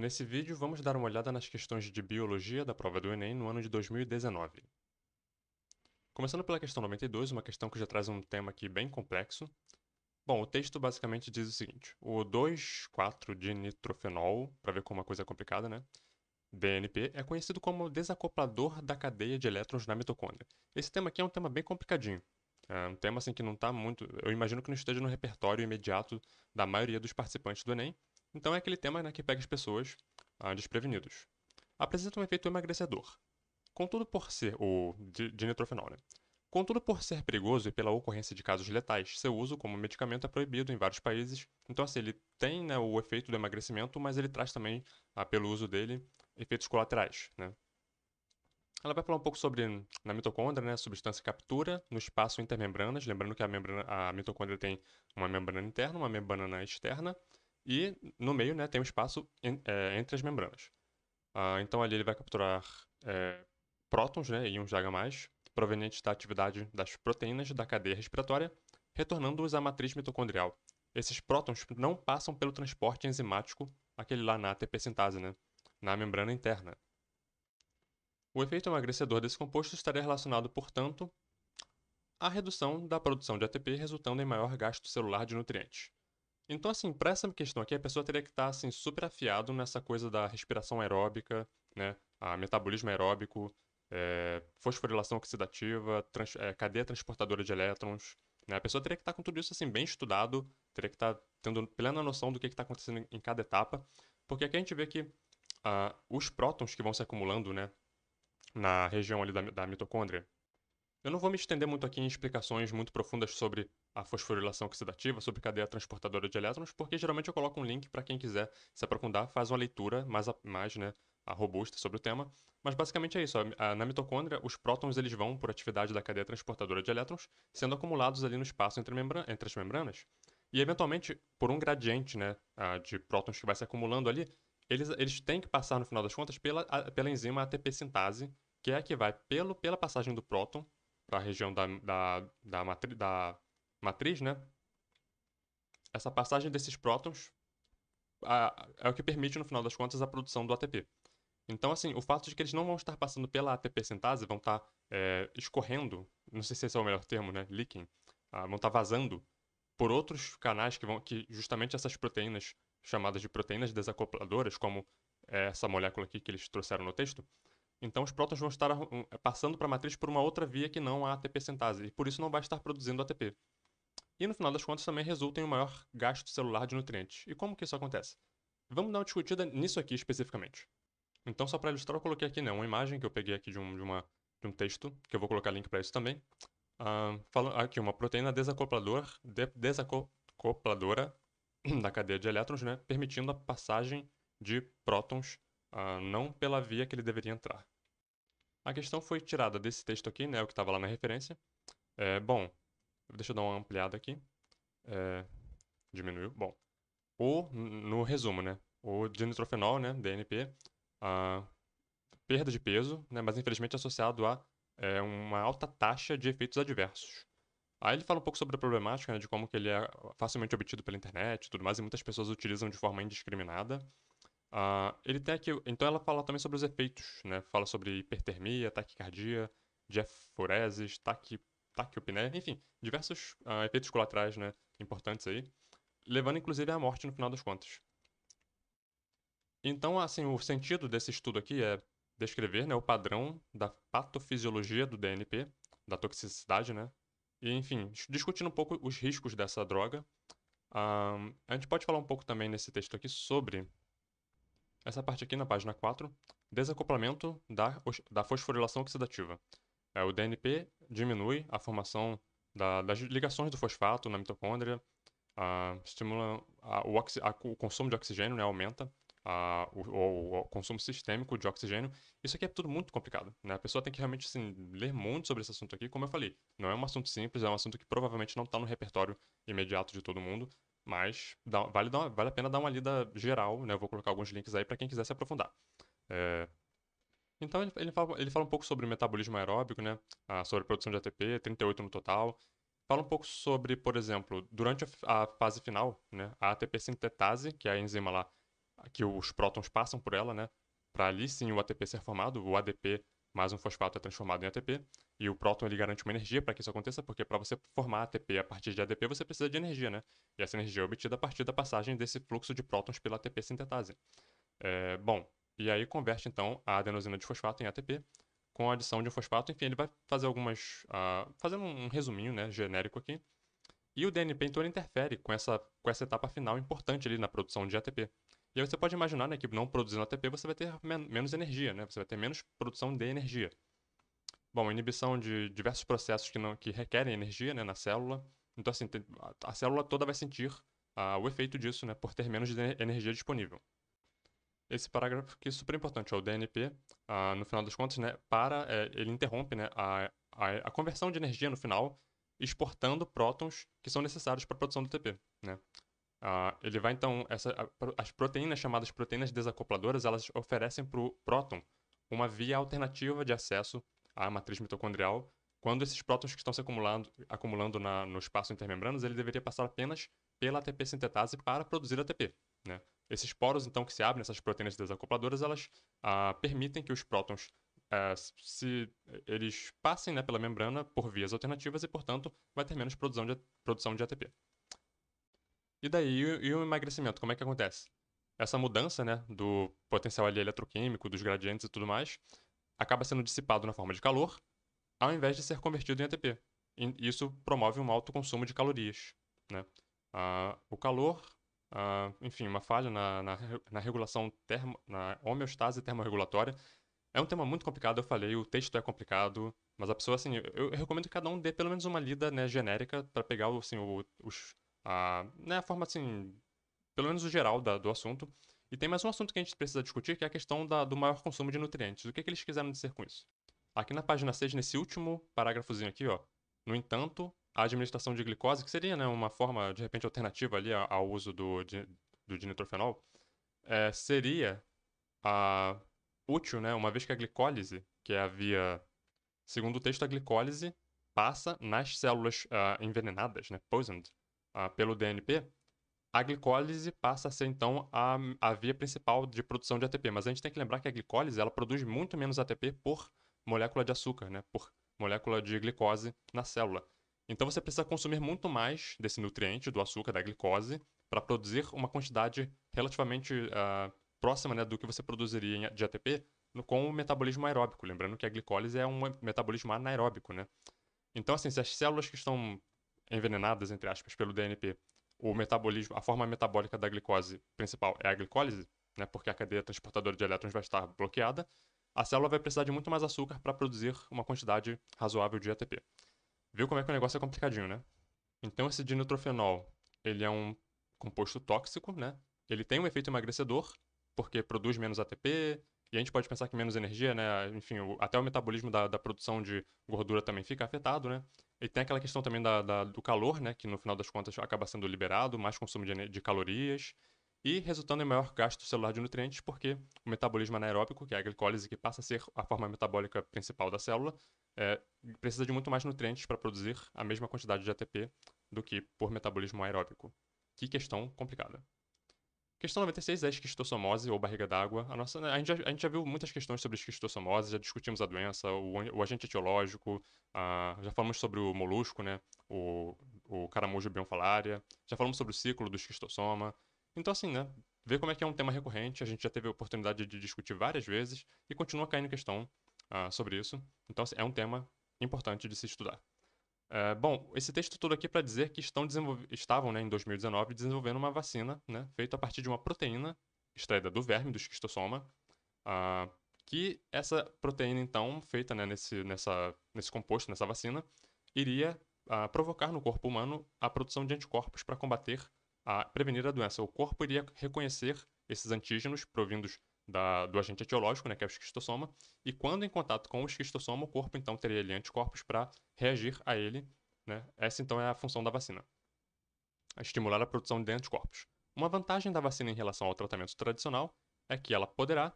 Nesse vídeo, vamos dar uma olhada nas questões de Biologia da prova do Enem no ano de 2019. Começando pela questão 92, uma questão que já traz um tema aqui bem complexo. Bom, o texto basicamente diz o seguinte, o 2,4-dinitrofenol, para ver como uma coisa é complicada, né? DNP é conhecido como desacoplador da cadeia de elétrons na mitocôndria. Esse tema aqui é um tema bem complicadinho. É um tema assim que não está muito. Eu imagino que não esteja no repertório imediato da maioria dos participantes do Enem, então é aquele tema né, que pega as pessoas ah, desprevenidos. Apresenta um efeito emagrecedor. Contudo por ser o nitrofenol, né? Contudo por ser perigoso e pela ocorrência de casos letais, seu uso como medicamento é proibido em vários países. Então assim, ele tem né, o efeito do emagrecimento, mas ele traz também, ah, pelo uso dele, efeitos colaterais, né? Ela vai falar um pouco sobre, na mitocôndria, né, substância captura no espaço intermembranas, lembrando que a, membrana, a mitocôndria tem uma membrana interna, uma membrana externa, e no meio né, tem um espaço é, entre as membranas. Ah, então ali ele vai capturar é, prótons né, e uns de H+, provenientes da atividade das proteínas da cadeia respiratória, retornando-os à matriz mitocondrial. Esses prótons não passam pelo transporte enzimático, aquele lá na ATP sintase, né, na membrana interna. O efeito emagrecedor desse composto estaria relacionado, portanto, à redução da produção de ATP, resultando em maior gasto celular de nutrientes. Então, assim, para essa questão aqui, a pessoa teria que estar, tá, assim, super afiado nessa coisa da respiração aeróbica, né? A metabolismo aeróbico, é, fosforilação oxidativa, trans, é, cadeia transportadora de elétrons. Né? A pessoa teria que estar tá com tudo isso assim bem estudado, teria que estar tá tendo plena noção do que está acontecendo em cada etapa, porque aqui a gente vê que uh, os prótons que vão se acumulando né, na região ali da, da mitocôndria. Eu não vou me estender muito aqui em explicações muito profundas sobre a fosforilação oxidativa sobre cadeia transportadora de elétrons, porque geralmente eu coloco um link para quem quiser se aprofundar, faz uma leitura mais, mais né, robusta sobre o tema. Mas basicamente é isso. Na mitocôndria, os prótons eles vão por atividade da cadeia transportadora de elétrons, sendo acumulados ali no espaço entre, entre as membranas. E eventualmente, por um gradiente né, de prótons que vai se acumulando ali, eles, eles têm que passar, no final das contas, pela, pela enzima ATP sintase, que é a que vai pelo, pela passagem do próton para a região da, da, da, matri, da matriz, né? Essa passagem desses prótons a, é o que permite, no final das contas, a produção do ATP. Então, assim, o fato de que eles não vão estar passando pela ATP sintase, vão estar é, escorrendo, não sei se esse é o melhor termo, né? Leaking, ah, vão estar vazando por outros canais que vão, que justamente essas proteínas, chamadas de proteínas desacopladoras, como é, essa molécula aqui que eles trouxeram no texto, então os prótons vão estar passando para a matriz por uma outra via que não a ATP sintase, e por isso não vai estar produzindo ATP e no final das contas também resulta em um maior gasto celular de nutrientes. E como que isso acontece? Vamos dar uma discutida nisso aqui especificamente. Então, só para ilustrar, eu coloquei aqui né, uma imagem que eu peguei aqui de um, de uma, de um texto, que eu vou colocar link para isso também. Uh, ah, fala, aqui, uma proteína desacoplador, de, desacopladora da cadeia de elétrons, né, permitindo a passagem de prótons uh, não pela via que ele deveria entrar. A questão foi tirada desse texto aqui, né, o que estava lá na referência. É, bom, Deixa eu dar uma ampliada aqui. É, diminuiu. Bom, o, no resumo, né? O dinitrofenol, né? DNP, a perda de peso, né? Mas infelizmente associado a é, uma alta taxa de efeitos adversos. Aí ele fala um pouco sobre a problemática, né, de como que ele é facilmente obtido pela internet e tudo mais, e muitas pessoas utilizam de forma indiscriminada. Uh, ele tem aqui, então ela fala também sobre os efeitos, né? Fala sobre hipertermia, taquicardia, diafureses, taquipotência taquiopneia, né? enfim, diversos uh, efeitos colaterais, né, importantes aí, levando inclusive à morte no final das contas. Então, assim, o sentido desse estudo aqui é descrever, né, o padrão da patofisiologia do DNP, da toxicidade, né, e enfim, discutindo um pouco os riscos dessa droga. Um, a gente pode falar um pouco também nesse texto aqui sobre essa parte aqui na página 4, desacoplamento da, da fosforilação oxidativa. É, o DNP diminui a formação da, das ligações do fosfato na mitocôndria, estimula a, o, oxi, a, o, consumo de oxigênio, né, aumenta a, o, o, consumo sistêmico de oxigênio. Isso aqui é tudo muito complicado, né? A pessoa tem que realmente assim, ler muito sobre esse assunto aqui. Como eu falei, não é um assunto simples, é um assunto que provavelmente não está no repertório imediato de todo mundo, mas dá, vale, dá, vale a pena dar uma lida geral, né? Eu vou colocar alguns links aí para quem quiser se aprofundar. É, então ele fala, ele fala um pouco sobre metabolismo aeróbico, né? Ah, sobre produção de ATP, 38 no total. Fala um pouco sobre, por exemplo, durante a fase final, né? A ATP sintetase, que é a enzima lá que os prótons passam por ela, né? Para ali sim o ATP ser formado, o ADP mais um fosfato é transformado em ATP, e o próton ele garante uma energia para que isso aconteça, porque para você formar ATP a partir de ADP, você precisa de energia, né? E essa energia é obtida a partir da passagem desse fluxo de prótons pela ATP sintetase. É, bom, e aí converte, então, a adenosina de fosfato em ATP com a adição de um fosfato. Enfim, ele vai fazer algumas... Uh, fazendo um resuminho né, genérico aqui. E o DNP, então, interfere com essa, com essa etapa final importante ali na produção de ATP. E aí você pode imaginar né, que não produzindo ATP você vai ter men menos energia, né? Você vai ter menos produção de energia. Bom, inibição de diversos processos que, não, que requerem energia né, na célula. Então, assim, a célula toda vai sentir uh, o efeito disso, né? Por ter menos energia disponível esse parágrafo que é super importante, o DNP, ah, no final das contas, né, para, é, ele interrompe né, a, a, a, conversão de energia no final, exportando prótons que são necessários para a produção do TP. Né? Ah, ele vai então, essa, as proteínas chamadas proteínas desacopladoras, elas oferecem para o próton uma via alternativa de acesso à matriz mitocondrial, quando esses prótons que estão se acumulando, acumulando na, no espaço intermembranos, ele deveria passar apenas pela ATP sintetase para produzir ATP. Né? Esses poros, então, que se abrem, essas proteínas desacopladoras, elas ah, permitem que os prótons ah, se eles passem né, pela membrana por vias alternativas e, portanto, vai ter menos produção de, produção de ATP. E daí, e, e o emagrecimento, como é que acontece? Essa mudança né, do potencial ali eletroquímico, dos gradientes e tudo mais, acaba sendo dissipado na forma de calor, ao invés de ser convertido em ATP. E isso promove um alto consumo de calorias. Né? Ah, o calor uh, enfim, uma falha na, na, na regulação termo, na homeostase termorregulatória. É um tema muito complicado, eu falei, o texto é complicado, mas a pessoa, assim, eu, eu recomendo que cada um dê pelo menos uma lida, né, genérica, para pegar, assim, o, os, a, né, a forma, assim, pelo menos o geral da, do assunto. E tem mais um assunto que a gente precisa discutir, que é a questão da, do maior consumo de nutrientes. O que, é que eles quiseram dizer com isso? Aqui na página 6, nesse último parágrafozinho aqui, ó. No entanto, a administração de glicose, que seria né, uma forma, de repente, alternativa ali ao uso do, do dinitrofenol, é, seria a, útil, né, uma vez que a glicólise, que é a via... Segundo o texto, a glicólise passa nas células uh, envenenadas, né, poisoned, uh, pelo DNP, a glicólise passa a ser, então, a, a via principal de produção de ATP. Mas a gente tem que lembrar que a glicólise ela produz muito menos ATP por molécula de açúcar, né, por molécula de glicose na célula. Então você precisa consumir muito mais desse nutriente, do açúcar, da glicose, para produzir uma quantidade relativamente uh, próxima né, do que você produziria de ATP no, com o metabolismo aeróbico. Lembrando que a glicólise é um metabolismo anaeróbico, né? Então, assim, se as células que estão envenenadas, entre aspas, pelo DNP, o metabolismo, a forma metabólica da glicose principal é a glicólise, né, porque a cadeia transportadora de elétrons vai estar bloqueada, a célula vai precisar de muito mais açúcar para produzir uma quantidade razoável de ATP. Viu como é que o negócio é complicadinho, né? Então esse dinotrofenol, ele é um composto tóxico, né? Ele tem um efeito emagrecedor, porque produz menos ATP, e a gente pode pensar que menos energia, né? Enfim, o, até o metabolismo da, da, produção de gordura também fica afetado, né? E tem aquela questão também da, da, do calor, né? Que no final das contas acaba sendo liberado, mais consumo de, de calorias e resultando em maior gasto celular de nutrientes, porque o metabolismo anaeróbico, que é a glicólise, que passa a ser a forma metabólica principal da célula, é, precisa de muito mais nutrientes para produzir a mesma quantidade de ATP do que por metabolismo aeróbico. Que questão complicada. Questão 96 é a esquistossomose ou barriga d'água. A, nossa, a, gente já, a gente já viu muitas questões sobre esquistossomose, já discutimos a doença, o, o agente etiológico, já falamos sobre o molusco, né? o, o caramujo bionfalária, já falamos sobre o ciclo do esquistossoma, então, assim, né? Ver como é que é um tema recorrente, a gente já teve a oportunidade de discutir várias vezes e continua caindo questão uh, sobre isso. Então, é um tema importante de se estudar. Uh, bom, esse texto todo aqui é para dizer que estão desenvolv... estavam, né, em 2019, desenvolvendo uma vacina né, feita a partir de uma proteína extraída do verme, do esquistossoma, uh, ah, que essa proteína, então, feita né, nesse, nessa, nesse composto, nessa vacina, iria ah, provocar no corpo humano a produção de anticorpos para combater a prevenir a doença. O corpo iria reconhecer esses antígenos provindos da, do agente etiológico, né, que é o esquistossoma, e quando em contato com o esquistossoma, o corpo então teria ali anticorpos para reagir a ele. Né? Essa então é a função da vacina, estimular a produção de anticorpos. Uma vantagem da vacina em relação ao tratamento tradicional é que ela poderá.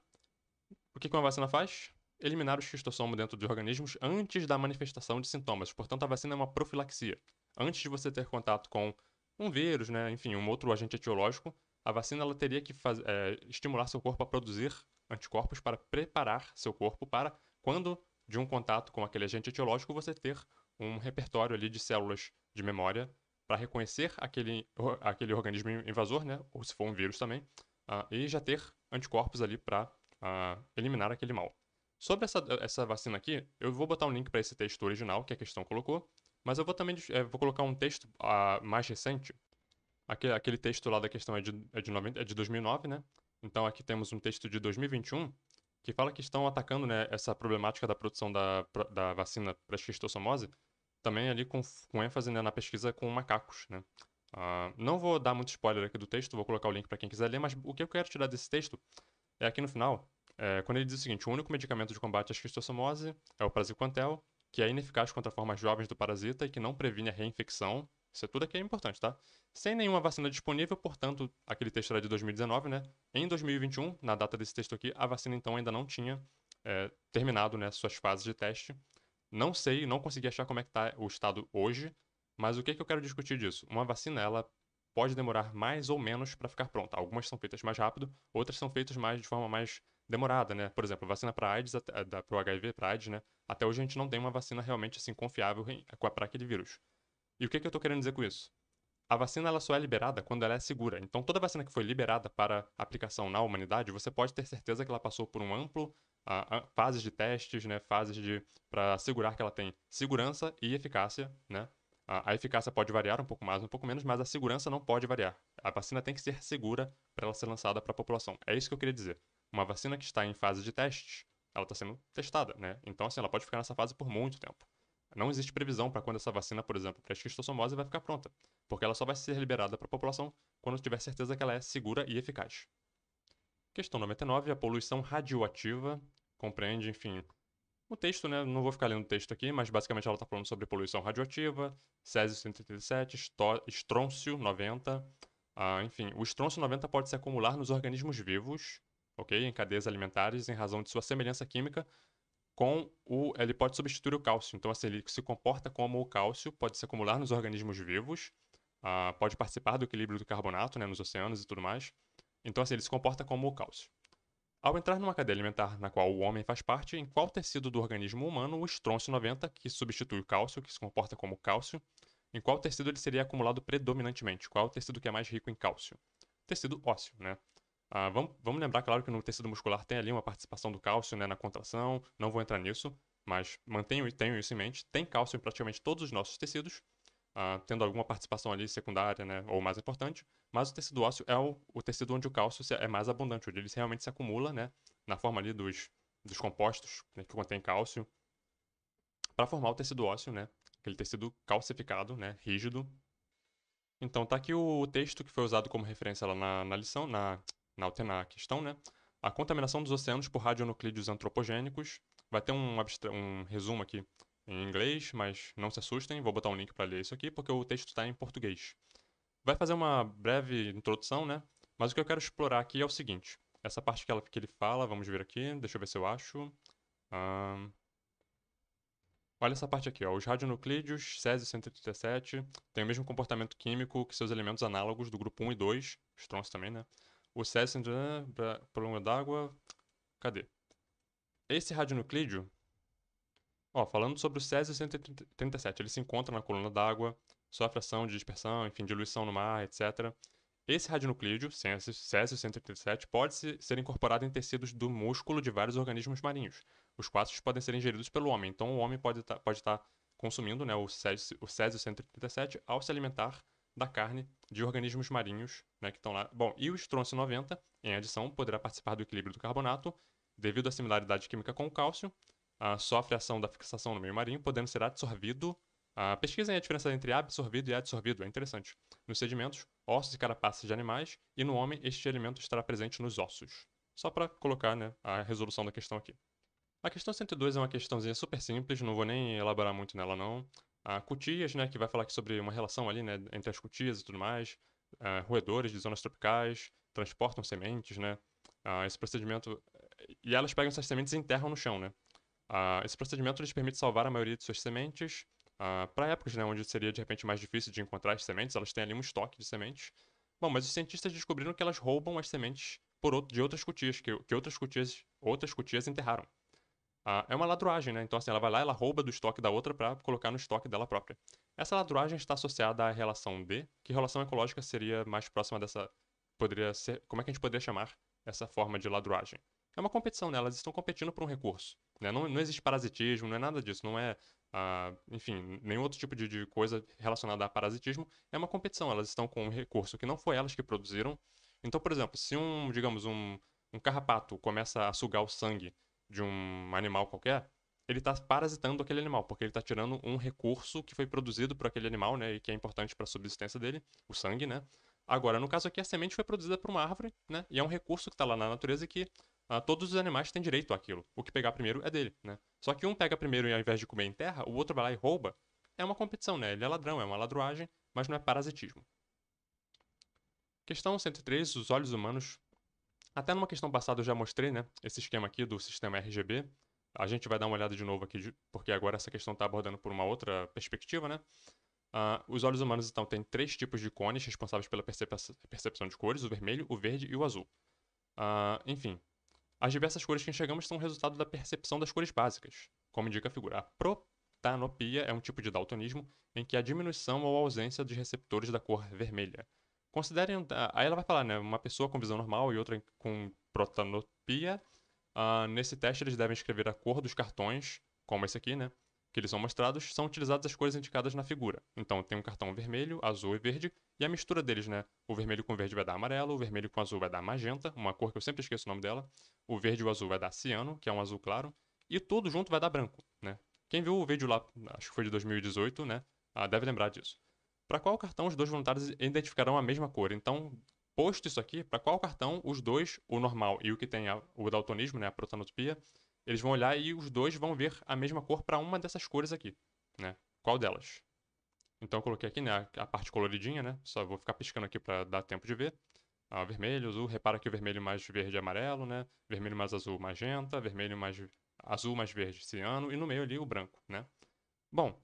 O que uma vacina faz? Eliminar o esquistossoma dentro de organismos antes da manifestação de sintomas. Portanto, a vacina é uma profilaxia. Antes de você ter contato com um vírus, né? enfim, um outro agente etiológico, a vacina ela teria que faz, é, estimular seu corpo a produzir anticorpos para preparar seu corpo para quando de um contato com aquele agente etiológico você ter um repertório ali de células de memória para reconhecer aquele, aquele organismo invasor, né? ou se for um vírus também, uh, e já ter anticorpos ali para uh, eliminar aquele mal. Sobre essa, essa vacina aqui, eu vou botar um link para esse texto original que a questão colocou, mas eu vou também é, vou colocar um texto uh, mais recente. Aquele, aquele texto lá da questão é de, é, de 90, é de 2009, né? Então aqui temos um texto de 2021 que fala que estão atacando né, essa problemática da produção da, da vacina para esquistossomose, também ali com, com ênfase né, na pesquisa com macacos, né? Uh, não vou dar muito spoiler aqui do texto, vou colocar o link para quem quiser ler, mas o que eu quero tirar desse texto é aqui no final, é, quando ele diz o seguinte: o único medicamento de combate à esquistossomose é o praziquantel, que é ineficaz contra formas jovens do parasita e que não previne a reinfecção. Isso é tudo aqui é importante, tá? Sem nenhuma vacina disponível, portanto, aquele texto era de 2019, né? Em 2021, na data desse texto aqui, a vacina então ainda não tinha é, terminado né, suas fases de teste. Não sei, não consegui achar como é que está o estado hoje, mas o que, é que eu quero discutir disso? Uma vacina, ela pode demorar mais ou menos para ficar pronta. Algumas são feitas mais rápido, outras são feitas mais de forma mais demorada, né? Por exemplo, vacina para AIDS, para o HIV, para AIDS, né? até hoje a gente não tem uma vacina realmente assim confiável para aquele vírus. E o que, que eu estou querendo dizer com isso? A vacina ela só é liberada quando ela é segura. Então, toda vacina que foi liberada para aplicação na humanidade, você pode ter certeza que ela passou por um amplo fases de testes, né, fases de para assegurar que ela tem segurança e eficácia, né? a, eficácia pode variar um pouco mais, um pouco menos, mas a segurança não pode variar. A vacina tem que ser segura para ela ser lançada para a população. É isso que eu queria dizer. Uma vacina que está em fase de testes, ela está sendo testada, né? Então, assim, ela pode ficar nessa fase por muito tempo. Não existe previsão para quando essa vacina, por exemplo, para esquistossomose vai ficar pronta, porque ela só vai ser liberada para a população quando tiver certeza que ela é segura e eficaz. Questão 99, a poluição radioativa compreende, enfim, o texto, né? Não vou ficar lendo o texto aqui, mas basicamente ela está falando sobre poluição radioativa, Césio 137, estrôncio 90, ah, enfim, o estrôncio 90 pode se acumular nos organismos vivos, ok? Em cadeias alimentares, em razão de sua semelhança química com o. Ele pode substituir o cálcio. Então, assim, ele se comporta como o cálcio, pode se acumular nos organismos vivos, uh, pode participar do equilíbrio do carbonato, né, nos oceanos e tudo mais. Então, assim, ele se comporta como o cálcio. Ao entrar numa cadeia alimentar na qual o homem faz parte, em qual tecido do organismo humano o estrôncio 90, que substitui o cálcio, que se comporta como cálcio, em qual tecido ele seria acumulado predominantemente? Qual é o tecido que é mais rico em cálcio? Tecido ósseo, né? Ah, vamos, vamos, lembrar, claro, que no tecido muscular tem ali uma participação do cálcio né, na contração, não vou entrar nisso, mas mantenho, tenho isso em mente. Tem cálcio em praticamente todos os nossos tecidos, ah, tendo alguma participação ali secundária né, ou mais importante, mas o tecido ósseo é o, o tecido onde o cálcio é, é mais abundante, onde ele realmente se acumula né, na forma ali dos, dos compostos né, que contém cálcio, para formar o tecido ósseo, né, aquele tecido calcificado, né, rígido, então, tá aqui o texto que foi usado como referência lá na, na lição, na, na Altenac questão, né? A contaminação dos oceanos por radionuclídeos antropogênicos. Vai ter um, um resumo aqui em inglês, mas não se assustem, vou botar um link para ler isso aqui, porque o texto está em português. Vai fazer uma breve introdução, né? Mas o que eu quero explorar aqui é o seguinte. Essa parte que, ela, que ele fala, vamos ver aqui, deixa eu ver se eu acho. Um... Olha essa parte aqui, ó. os radionuclídeos Césio-137 têm o mesmo comportamento químico que seus elementos análogos do grupo 1 e 2, os também, né? o para problema d'água, cadê? Esse radionuclídeo, ó, falando sobre o Césio 137, ele se encontra na coluna d'água, sofre ação de dispersão, enfim, diluição no mar, etc. Esse radionuclídeo, Césio 137, pode ser incorporado em tecidos do músculo de vários organismos marinhos. Os quastos podem ser ingeridos pelo homem, então o homem pode estar tá, pode tá consumindo né, o, Césio, o Césio 137 ao se alimentar da carne de organismos marinhos né, que estão lá. Bom, e o estrôncio 90, em adição, poderá participar do equilíbrio do carbonato devido à similaridade química com o cálcio, ah, sofre ação da fixação no meio marinho, podendo ser absorvido. Ah, pesquisem a diferença entre absorvido e adsorvido, é interessante. Nos sedimentos, ossos e carapaças de animais, e no homem, este elemento estará presente nos ossos. Só para colocar né, a resolução da questão aqui. A questão 102 é uma questãozinha super simples, não vou nem elaborar muito nela não a Cutias, né, que vai falar aqui sobre uma relação ali, né, entre as cutias e tudo mais, uh, roedores de zonas tropicais, transportam sementes, né, uh, esse procedimento, e elas pegam essas sementes e enterram no chão, né. Uh, esse procedimento lhes permite salvar a maioria de suas sementes, para épocas, né, onde seria de repente mais difícil de encontrar as sementes, elas têm ali um estoque de sementes. Bom, mas os cientistas descobriram que elas roubam as sementes por outro, de outras cutias, que, que outras cutias, outras cutias enterraram é uma ladruagem, né? Então, assim, ela vai lá, ela rouba do estoque da outra para colocar no estoque dela própria. Essa ladruagem está associada à relação D, que relação ecológica seria mais próxima dessa. Poderia ser. Como é que a gente poderia chamar essa forma de ladruagem? É uma competição, né? Elas estão competindo por um recurso. Né? Não, não existe parasitismo, não é nada disso. Não é, ah, enfim, nenhum outro tipo de, de coisa relacionada a parasitismo. É uma competição. Elas estão com um recurso que não foi elas que produziram. Então, por exemplo, se um, digamos, um, um carrapato começa a sugar o sangue de um animal qualquer, ele está parasitando aquele animal, porque ele está tirando um recurso que foi produzido por aquele animal, né, e que é importante para a subsistência dele, o sangue, né? Agora, no caso aqui, a semente foi produzida por uma árvore, né, e é um recurso que está lá na natureza e que ah, todos os animais têm direito àquilo. O que pegar primeiro é dele, né? Só que um pega primeiro e ao invés de comer em terra, o outro vai lá e rouba. É uma competição, né? Ele é ladrão, é uma ladruagem, mas não é parasitismo. Questão 103. Os olhos humanos até numa questão passada eu já mostrei, né, esse esquema aqui do sistema RGB. A gente vai dar uma olhada de novo aqui, porque agora essa questão está abordando por uma outra perspectiva, né? Uh, os olhos humanos, então, têm três tipos de cones responsáveis pela percep percepção de cores, o vermelho, o verde e o azul. Uh, enfim, as diversas cores que enxergamos são resultado da percepção das cores básicas, como indica a figura. A protanopia é um tipo de daltonismo em que a diminuição ou ausência de receptores da cor vermelha, Considerem. Ah, aí ela vai falar, né? Uma pessoa com visão normal e outra com protanopia. Uh, nesse teste, eles devem escrever a cor dos cartões, como esse aqui, né? Que eles são mostrados, são utilizadas as cores indicadas na figura. Então, tem um cartão vermelho, azul e verde, e a mistura deles, né? O vermelho com verde vai dar amarelo, o vermelho com azul vai dar magenta, uma cor que eu sempre esqueço o nome dela. O verde e o azul vai dar ciano, que é um azul claro. E tudo junto vai dar branco, né? Quem viu o vídeo lá, acho que foi de 2018, né? Ah, deve lembrar disso. Para qual cartão os dois voluntários identificarão a mesma cor? Então, posto isso aqui, para qual cartão os dois, o normal e o que tem a, o daltonismo, né, a protanotopia, eles vão olhar e os dois vão ver a mesma cor para uma dessas cores aqui, né? Qual delas? Então eu coloquei aqui, né, a parte coloridinha, né? Só vou ficar piscando aqui para dar tempo de ver. Ah, vermelho, azul, repara que o vermelho mais verde é amarelo, né? Vermelho mais azul, magenta, vermelho mais azul mais verde, ciano e no meio ali o branco, né? Bom,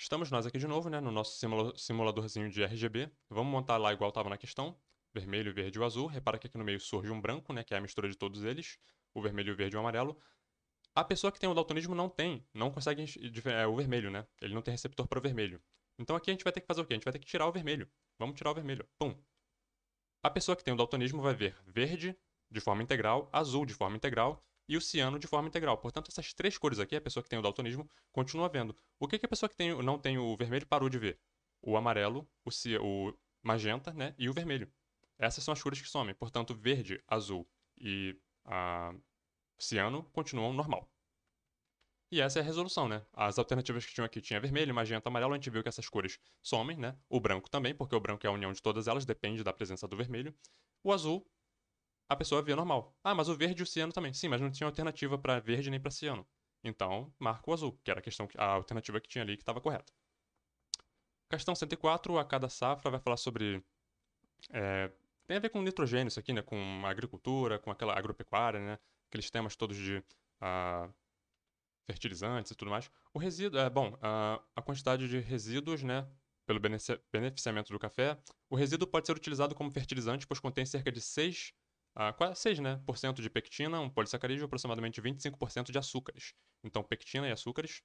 Estamos nós aqui de novo, né, no nosso simuladorzinho de RGB. Vamos montar lá igual estava na questão, vermelho, verde e azul. Repara que aqui no meio surge um branco, né, que é a mistura de todos eles, o vermelho, o verde e o amarelo. A pessoa que tem o daltonismo não tem, não consegue é, o vermelho, né? Ele não tem receptor para o vermelho. Então aqui a gente vai ter que fazer o quê? A gente vai ter que tirar o vermelho. Vamos tirar o vermelho. Pum. A pessoa que tem o daltonismo vai ver verde de forma integral, azul de forma integral e o ciano de forma integral. Portanto, essas três cores aqui, a pessoa que tem o daltonismo continua vendo. O que, que a pessoa que tem, não tem o vermelho parou de ver? O amarelo, o, o magenta né, e o vermelho. Essas são as cores que somem. Portanto, verde, azul e a, ciano continuam normal. E essa é a resolução, né? As alternativas que tinham aqui tinha vermelho, magenta, amarelo, a gente viu que essas cores somem, né? O branco também, porque o branco é a união de todas elas, depende da presença do vermelho. O azul a pessoa via normal. Ah, mas o verde e o ciano também. Sim, mas não tinha alternativa para verde nem para ciano. Então, marca o azul, que era a questão a alternativa que tinha ali que estava correta. Questão 104, a cada safra, vai falar sobre. É, tem a ver com nitrogênio isso aqui, né? Com agricultura, com aquela agropecuária, né? Aqueles temas todos de ah, fertilizantes e tudo mais. O resíduo, é bom, a, a quantidade de resíduos, né? Pelo beneficiamento do café, o resíduo pode ser utilizado como fertilizante, pois contém cerca de 6 6, ah, né, por cento de pectina, um polissacarídeo, aproximadamente 25% de açúcares. Então, pectina e açúcares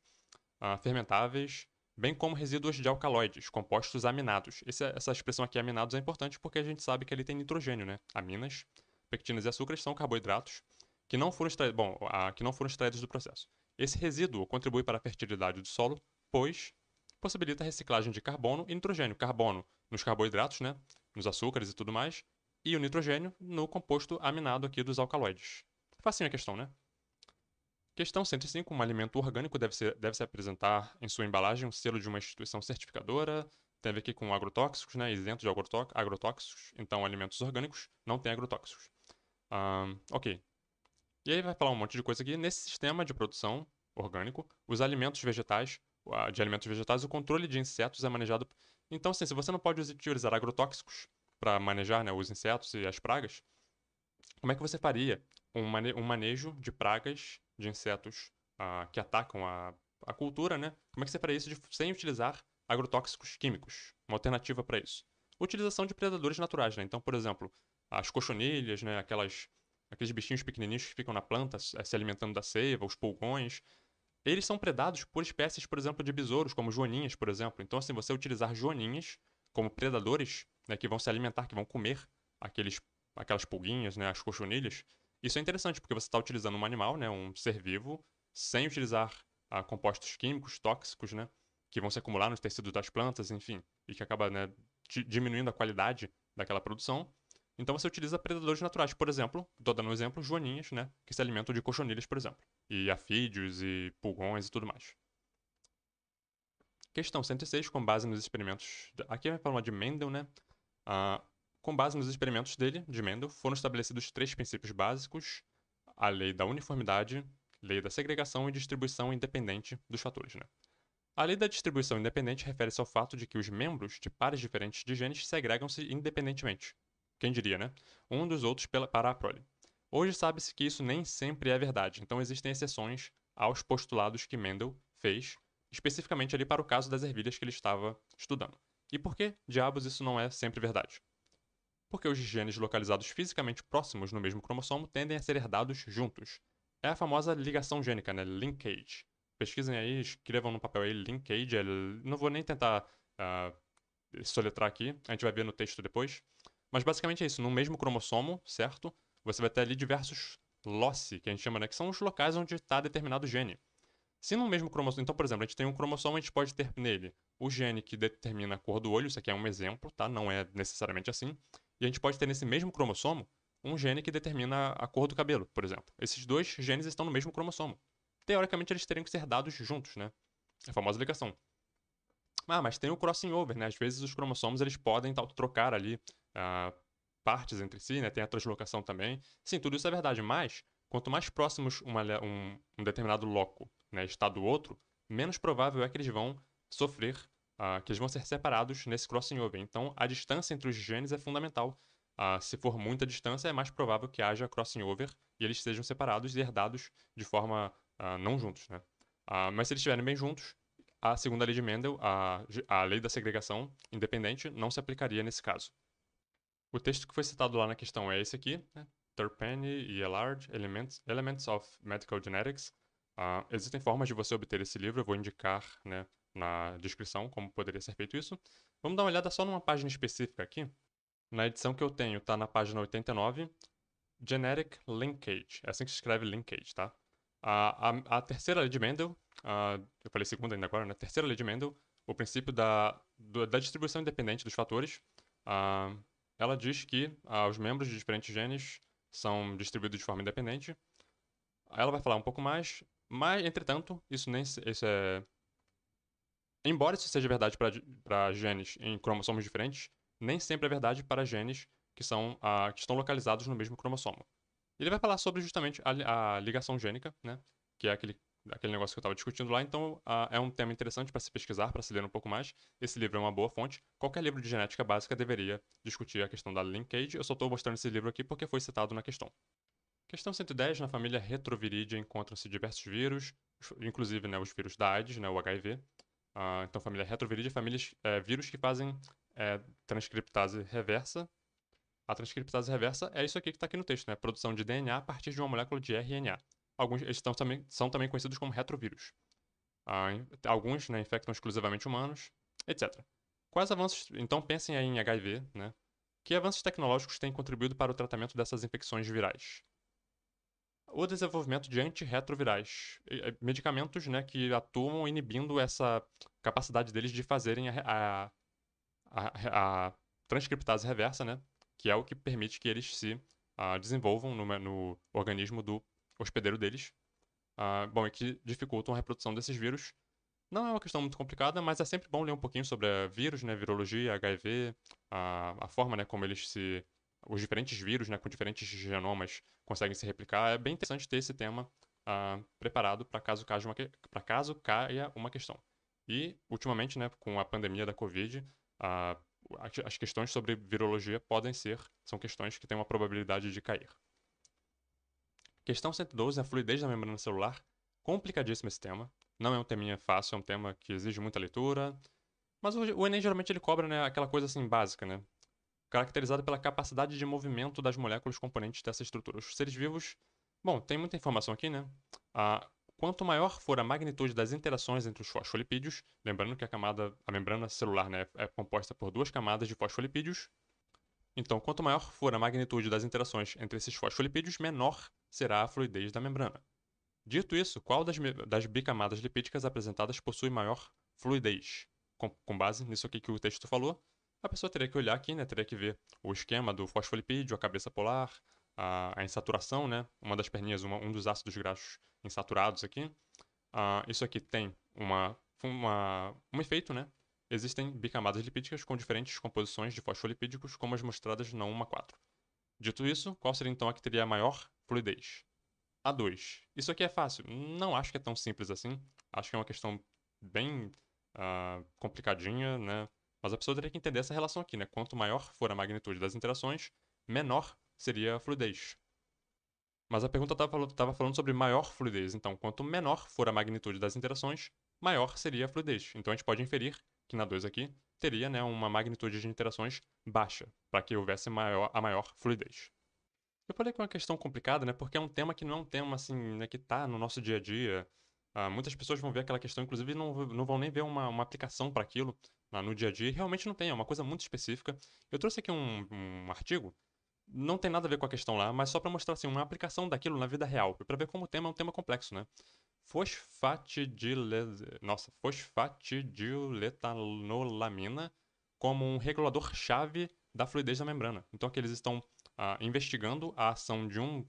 ah, fermentáveis, bem como resíduos de alcaloides, compostos aminados. essa expressão aqui, aminados, é importante porque a gente sabe que ele tem nitrogênio, né? Aminas, pectinas e açúcares são carboidratos que não foram extraídos, bom, ah, que não foram extraídos do processo. Esse resíduo contribui para a fertilidade do solo, pois possibilita a reciclagem de carbono e nitrogênio. Carbono nos carboidratos, né? Nos açúcares e tudo mais, e o nitrogênio no composto aminado aqui dos alcaloides. Facinho a questão, né? Questão 105. Um alimento orgânico deve se, deve se apresentar em sua embalagem um selo de uma instituição certificadora. Tem a ver aqui com agrotóxicos, né? Isento de agrotóxicos. Então, alimentos orgânicos não têm agrotóxicos. Um, ok. E aí vai falar um monte de coisa aqui. Nesse sistema de produção orgânico, os alimentos vegetais, de alimentos vegetais, o controle de insetos é manejado. Então, sim, se você não pode utilizar agrotóxicos, para manejar né, os insetos e as pragas, como é que você faria um, mane um manejo de pragas de insetos uh, que atacam a, a cultura, né? Como é que você faria isso de, sem utilizar agrotóxicos químicos? Uma alternativa para isso. Utilização de predadores naturais, né? Então, por exemplo, as cochonilhas, né? Aquelas, aqueles bichinhos pequenininhos que ficam na planta se alimentando da seiva, os pulgões. Eles são predados por espécies, por exemplo, de besouros, como joaninhas, por exemplo. Então, assim, você utilizar joaninhas como predadores né, que vão se alimentar, que vão comer aqueles, aquelas pulguinhas, né, as cochonilhas. Isso é interessante, porque você está utilizando um animal, né, um ser vivo, sem utilizar ah, compostos químicos, tóxicos, né, que vão se acumular nos tecidos das plantas, enfim, e que acaba né, diminuindo a qualidade daquela produção. Então você utiliza predadores naturais, por exemplo, estou dando um exemplo, joaninhas, né, que se alimentam de cochonilhas, por exemplo, e afídeos e pulgões e tudo mais. Questão 106, com base nos experimentos... Aqui é uma de Mendel, né? Uh, com base nos experimentos dele, de Mendel, foram estabelecidos três princípios básicos: a lei da uniformidade, lei da segregação e distribuição independente dos fatores. Né? A lei da distribuição independente refere-se ao fato de que os membros de pares diferentes de genes segregam-se independentemente. Quem diria, né? Um dos outros pela, para a prole. Hoje sabe-se que isso nem sempre é verdade, então existem exceções aos postulados que Mendel fez, especificamente ali para o caso das ervilhas que ele estava estudando. E por que, diabos, isso não é sempre verdade? Porque os genes localizados fisicamente próximos no mesmo cromossomo tendem a ser herdados juntos. É a famosa ligação gênica, né? Linkage. Pesquisem aí, escrevam no papel aí, linkage. É não vou nem tentar uh, soletrar aqui, a gente vai ver no texto depois. Mas basicamente é isso, no mesmo cromossomo, certo? Você vai ter ali diversos loci, que a gente chama, né? Que são os locais onde está determinado gene. Se no mesmo cromossomo. Então, por exemplo, a gente tem um cromossomo, a gente pode ter nele o gene que determina a cor do olho, isso aqui é um exemplo, tá? Não é necessariamente assim. E a gente pode ter nesse mesmo cromossomo um gene que determina a cor do cabelo, por exemplo. Esses dois genes estão no mesmo cromossomo. Teoricamente, eles teriam que ser dados juntos, né? É a famosa ligação. Ah, mas tem o crossing over, né? Às vezes os cromossomos eles podem tal, trocar ali ah, partes entre si, né? Tem a translocação também. Sim, tudo isso é verdade, mas quanto mais próximos uma, um, um, determinado loco né, está do outro, menos provável é que eles vão sofrer, uh, que eles vão ser separados nesse crossing over. Então, a distância entre os genes é fundamental. Uh, se for muita distância, é mais provável que haja crossing over e eles sejam separados e herdados de forma uh, não juntos. Né? mas se eles estiverem bem juntos, a segunda lei de Mendel, a, a lei da segregação independente, não se aplicaria nesse caso. O texto que foi citado lá na questão é esse aqui, né? Terpene e Elard, Elements, Elements of Medical Genetics. Uh, existem formas de você obter esse livro, eu vou indicar né, na descrição como poderia ser feito isso. Vamos dar uma olhada só numa página específica aqui. Na edição que eu tenho, tá na página 89, Generic Linkage. É assim que se escreve linkage, tá? A, a, a terceira lei de Mendel, a, eu falei segunda ainda agora, né? A terceira lei de Mendel, o princípio da, do, da distribuição independente dos fatores, ela diz que ah, os membros de diferentes genes são distribuídos de forma independente. Ela vai falar um pouco mais, mas, entretanto, isso, nem, isso é Embora isso seja verdade para genes em cromossomos diferentes, nem sempre é verdade para genes que, são, ah, que estão localizados no mesmo cromossomo. Ele vai falar sobre justamente a, a ligação gênica, né? que é aquele aquele negócio que eu estava discutindo lá, então uh, é um tema interessante para se pesquisar, para se ler um pouco mais. Esse livro é uma boa fonte. Qualquer livro de genética básica deveria discutir a questão da linkage. Eu só estou mostrando esse livro aqui porque foi citado na questão. Questão 110, na família retroviridia encontram-se diversos vírus, inclusive né, os vírus da AIDS, né, o HIV. Uh, então, família retroviride é famílias, é, vírus que fazem é, transcriptase reversa. A transcriptase reversa é isso aqui que está aqui no texto, né? Produção de DNA a partir de uma molécula de RNA. Alguns eles estão, também, são também conhecidos como retrovírus. Uh, alguns né, infectam exclusivamente humanos, etc. Quais avanços? Então, pensem aí em HIV, né? Que avanços tecnológicos têm contribuído para o tratamento dessas infecções virais? o desenvolvimento de antirretrovirais, medicamentos né, que atuam inibindo essa capacidade deles de fazerem a, a, a, a transcriptase reversa, né, que é o que permite que eles se uh, desenvolvam no, no, organismo do hospedeiro deles. Uh, bom, e que dificultam a reprodução desses vírus. Não é uma questão muito complicada, mas é sempre bom ler um pouquinho sobre vírus, né, virologia, HIV, a, ah, a forma né, como eles se os diferentes vírus, né, com diferentes genomas, conseguem se replicar. É bem interessante ter esse tema uh, preparado para caso, que... caso caia uma questão. E, ultimamente, né, com a pandemia da Covid, uh, as questões sobre virologia podem ser, são questões que têm uma probabilidade de cair. Questão 112, a fluidez da membrana celular. Complicadíssimo esse tema. Não é um teminha fácil, é um tema que exige muita leitura. Mas o Enem geralmente ele cobra né, aquela coisa assim básica, né? caracterizada pela capacidade de movimento das moléculas componentes dessa estrutura. Os seres vivos, bom, tem muita informação aqui, né? Ah, quanto maior for a magnitude das interações entre os fosfolipídios, lembrando que a camada, a membrana celular, né, é composta por duas camadas de fosfolipídios. Então, quanto maior for a magnitude das interações entre esses fosfolipídios, menor será a fluidez da membrana. Dito isso, qual das, das bicamadas lipídicas apresentadas possui maior fluidez? Com, com base nisso aqui que o texto falou, a pessoa teria que olhar aqui, né? Teria que ver o esquema do fosfolipídio, a cabeça polar, a, a insaturação, né? Uma das perninhas, uma, um dos ácidos graxos insaturados aqui. Uh, isso aqui tem uma, uma, um efeito, né? Existem bicamadas lipídicas com diferentes composições de fosfolipídicos, como as mostradas na 1 a 4. Dito isso, qual seria então a que teria a maior fluidez? A 2. Isso aqui é fácil. Não acho que é tão simples assim. Acho que é uma questão bem uh, complicadinha, né? Mas a pessoa teria que entender essa relação aqui, né? Quanto maior for a magnitude das interações, menor seria a fluidez. Mas a pergunta estava falando sobre maior fluidez, então quanto menor for a magnitude das interações, maior seria a fluidez. Então a gente pode inferir que na 2 aqui teria né, uma magnitude de interações baixa, para que houvesse maior, a maior fluidez. Eu falei que é uma questão complicada, né, porque é um tema que não é um tema assim, né, que está no nosso dia a dia. Ah, muitas pessoas vão ver aquela questão, inclusive não, não vão nem ver uma, uma aplicação para aquilo no dia a dia, realmente não tem, é uma coisa muito específica. Eu trouxe aqui um, um artigo, não tem nada a ver com a questão lá, mas só para mostrar assim, uma aplicação daquilo na vida real, para ver como o tema é um tema complexo, né? Fosfatidile... Nossa, fosfatidiletanolamina como um regulador-chave da fluidez da membrana. Então aqui eles estão ah, investigando a ação de um,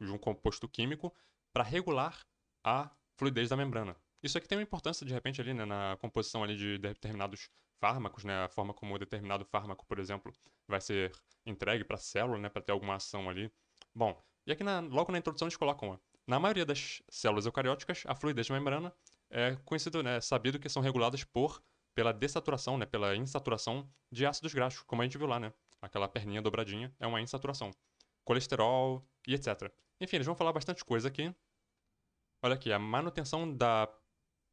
de um composto químico para regular a fluidez da membrana. Isso aqui tem uma importância, de repente, ali, né, na composição ali de determinados fármacos, né, a forma como determinado fármaco, por exemplo, vai ser entregue para a célula, né, para ter alguma ação ali. Bom, e aqui na, logo na introdução eles colocam, ó, na maioria das células eucarióticas, a fluidez da membrana é conhecido, né, é sabido que são reguladas por pela dessaturação, né, pela insaturação de ácidos graxos, como a gente viu lá, né? Aquela perninha dobradinha é uma insaturação. Colesterol e etc. Enfim, eles vão falar bastante coisa aqui. Olha aqui, a manutenção da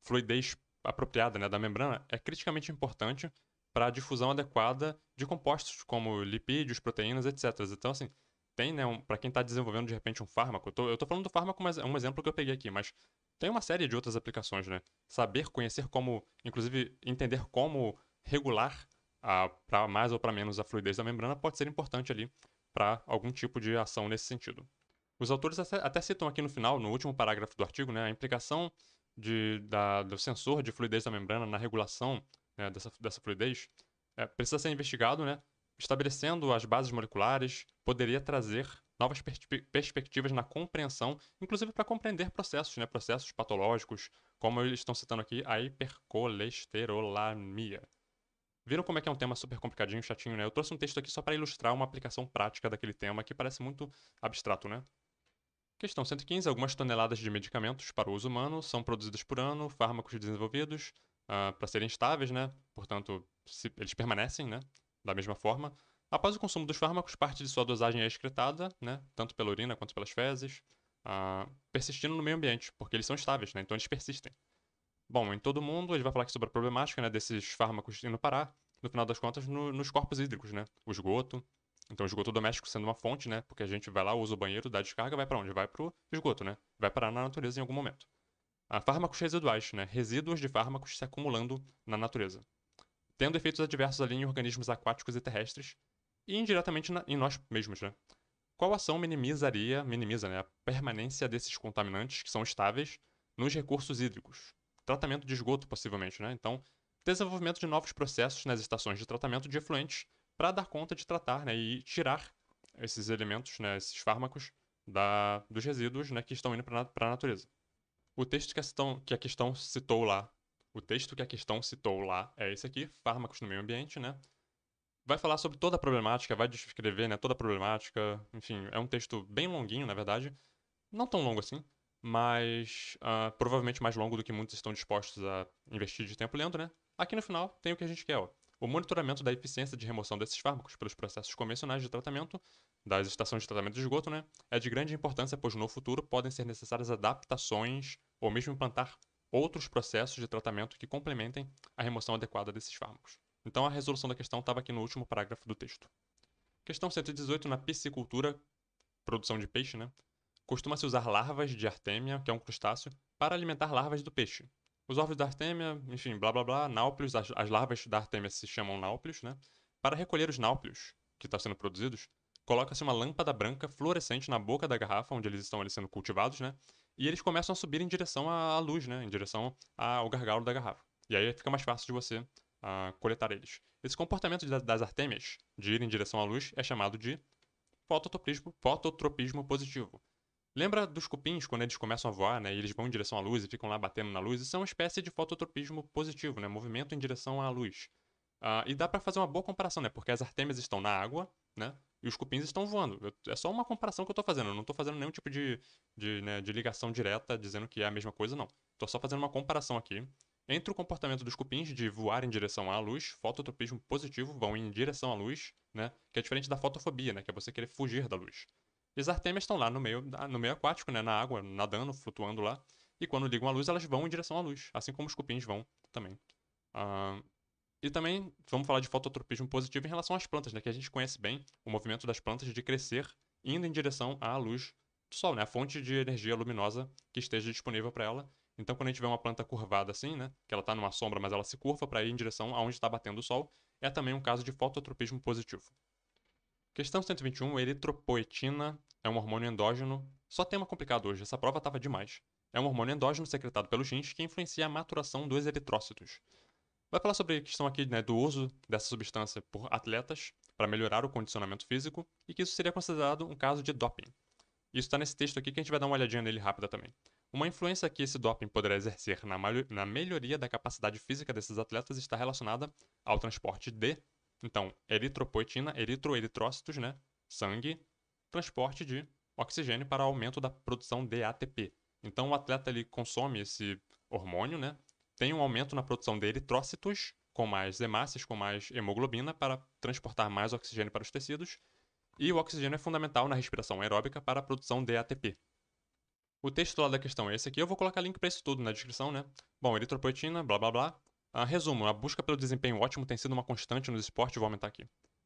fluidez apropriada né, da membrana é criticamente importante para a difusão adequada de compostos como lipídios, proteínas, etc. Então, assim, tem, né, um, para quem está desenvolvendo de repente um fármaco, eu tô, eu tô falando do fármaco, mas é um exemplo que eu peguei aqui, mas tem uma série de outras aplicações, né? Saber, conhecer como, inclusive entender como regular para mais ou para menos a fluidez da membrana pode ser importante ali para algum tipo de ação nesse sentido. Os autores até, até citam aqui no final, no último parágrafo do artigo, né, a implicação de, da, do sensor de fluidez da membrana na regulação né, dessa, dessa fluidez é, precisa ser investigado, né? Estabelecendo as bases moleculares, poderia trazer novas perspectivas na compreensão, inclusive para compreender processos, né, processos patológicos, como eles estão citando aqui, a hipercolesterolamia. Viram como é que é um tema super complicadinho, chatinho, né? Eu trouxe um texto aqui só para ilustrar uma aplicação prática daquele tema que parece muito abstrato, né? Questão 115. Algumas toneladas de medicamentos para uso humano são produzidas por ano, fármacos desenvolvidos uh, para serem estáveis, né? Portanto, se, eles permanecem, né? Da mesma forma. Após o consumo dos fármacos, parte de sua dosagem é excretada, né? Tanto pela urina quanto pelas fezes, uh, persistindo no meio ambiente, porque eles são estáveis, né? Então eles persistem. Bom, em todo mundo, gente vai falar aqui sobre a problemática né, desses fármacos indo parar, no final das contas, no, nos corpos hídricos, né? O esgoto, então, esgoto doméstico sendo uma fonte, né? Porque a gente vai lá, usa o banheiro, dá descarga, vai para onde? Vai para o esgoto, né? Vai parar na natureza em algum momento. A ah, fármacos residuais, né? Resíduos de fármacos se acumulando na natureza, tendo efeitos adversos ali em organismos aquáticos e terrestres e indiretamente na, em nós mesmos, né? Qual ação minimizaria, minimiza, né, a permanência desses contaminantes que são estáveis nos recursos hídricos? Tratamento de esgoto, possivelmente, né? Então, desenvolvimento de novos processos nas estações de tratamento de efluentes para dar conta de tratar né, e tirar esses elementos, né, esses fármacos, da, dos resíduos né, que estão indo para a natureza. O texto que a, questão, que a questão citou lá, o texto que a questão citou lá é esse aqui, fármacos no meio ambiente, né? Vai falar sobre toda a problemática, vai descrever né, toda a problemática, enfim, é um texto bem longuinho, na verdade, não tão longo assim, mas uh, provavelmente mais longo do que muitos estão dispostos a investir de tempo lendo, né? Aqui no final tem o que a gente quer, ó o monitoramento da eficiência de remoção desses fármacos pelos processos convencionais de tratamento das estações de tratamento de esgoto né, é de grande importância, pois no futuro podem ser necessárias adaptações ou mesmo implantar outros processos de tratamento que complementem a remoção adequada desses fármacos. Então, a resolução da questão estava aqui no último parágrafo do texto. Questão 118. Na piscicultura, produção de peixe, né, costuma-se usar larvas de artêmia, que é um crustáceo, para alimentar larvas do peixe. Os ovos da Artemia, enfim, blá blá blá, náuplios, as, as, larvas da Artemia se chamam náuplios, né? Para recolher os náuplios que estão tá sendo produzidos, coloca-se uma lâmpada branca fluorescente na boca da garrafa onde eles estão ali, sendo cultivados, né? E eles começam a subir em direção à luz, né? Em direção ao gargalo da garrafa. E aí fica mais fácil de você uh, coletar eles. Esse comportamento das artêmias de ir em direção à luz é chamado de fototropismo, fototropismo positivo. Lembra dos cupins, quando eles começam a voar, né? E eles vão em direção à luz e ficam lá batendo na luz? Isso é uma espécie de fototropismo positivo, né? Movimento em direção à luz. Uh, e dá para fazer uma boa comparação, né? Porque as artêmias estão na água, né? E os cupins estão voando. Eu, é só uma comparação que eu tô fazendo. Eu não tô fazendo nenhum tipo de, de, né, de ligação direta dizendo que é a mesma coisa, não. Tô só fazendo uma comparação aqui entre o comportamento dos cupins de voar em direção à luz, fototropismo positivo, vão em direção à luz, né? Que é diferente da fotofobia, né? Que é você querer fugir da luz. E as artêmias estão lá no meio, no meio aquático, né, na água, nadando, flutuando lá. E quando ligam a luz, elas vão em direção à luz, assim como os cupins vão também. e também vamos falar de fototropismo positivo em relação às plantas, né, que a gente conhece bem o movimento das plantas de crescer indo em direção à luz do sol, né, a fonte de energia luminosa que esteja disponível para ela. Então, quando a gente vê uma planta curvada assim, né, que ela está numa sombra, mas ela se curva para ir em direção aonde está batendo o sol, é também um caso de fototropismo positivo. Questão 121, eritropoetina é um hormônio endógeno. Só tema complicado hoje, essa prova tava demais. É um hormônio endógeno secretado pelos rins que influencia a maturação dos eritrócitos. Vai falar sobre a questão aqui né, do uso dessa substância por atletas para melhorar o condicionamento físico e que isso seria considerado um caso de doping. Isso está nesse texto aqui que a gente vai dar uma olhadinha nele rápida também. Uma influência que esse doping poderá exercer na, na melhoria da capacidade física desses atletas está relacionada ao transporte de então, eritropoetina, eritroeritrócitos, né? Sangue, transporte de oxigênio para aumento da produção de ATP. Então, o atleta ele consome esse hormônio, né? Tem um aumento na produção de eritrócitos, com mais hemácias, com mais hemoglobina, para transportar mais oxigênio para os tecidos. E o oxigênio é fundamental na respiração aeróbica para a produção de ATP. O texto lá da questão é esse aqui. Eu vou colocar link para isso tudo na descrição, né? Bom, eritropoetina, blá blá blá. Uh, resumo, a busca pelo desempenho ótimo tem sido uma constante nos esportes, vou aumentar aqui.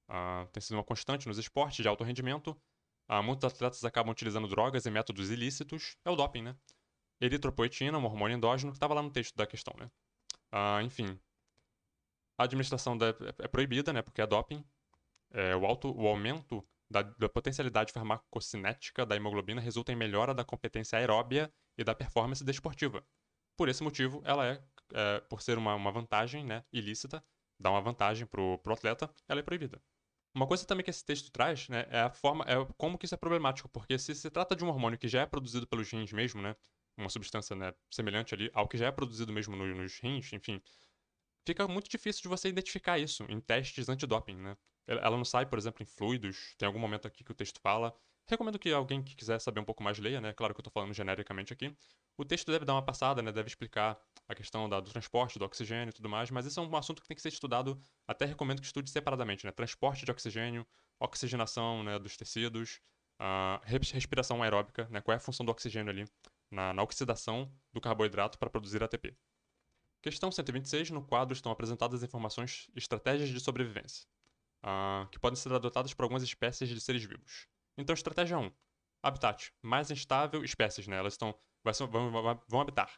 Uh, tem sido uma constante nos esportes de alto rendimento. Uh, muitos atletas acabam utilizando drogas e métodos ilícitos. É o doping, né? Eritropoetina, um hormônio endógeno, que estava lá no texto da questão, né? enfim. A administração da, é, é proibida, né? Porque é doping. É, o, alto, o aumento da, da, potencialidade farmacocinética da hemoglobina resulta em melhora da competência aeróbia e da performance desportiva. Por esse motivo, ela é é, por ser uma, uma vantagem né, ilícita, dá uma vantagem pro, pro atleta, ela é proibida. Uma coisa também que esse texto traz, né, é a forma, é como que isso é problemático, porque se se trata de um hormônio que já é produzido pelos rins mesmo, né, uma substância né, semelhante ali ao que já é produzido mesmo no, nos rins, enfim, fica muito difícil de você identificar isso em testes antidoping, né? Ela não sai, por exemplo, em fluidos. Tem algum momento aqui que o texto fala Recomendo que alguém que quiser saber um pouco mais leia, né? Claro que eu estou falando genericamente aqui. O texto deve dar uma passada, né? Deve explicar a questão da, do transporte, do oxigênio e tudo mais, mas isso é um assunto que tem que ser estudado, até recomendo que estude separadamente, né? Transporte de oxigênio, oxigenação né, dos tecidos, uh, respiração aeróbica, né? Qual é a função do oxigênio ali na, na oxidação do carboidrato para produzir ATP. Questão 126, no quadro estão apresentadas informações estratégias de sobrevivência, uh, que podem ser adotadas por algumas espécies de seres vivos. Então, estratégia 1. Habitat. Mais instável, espécies, né? Elas estão. Ser, vão, vão, vão, habitar.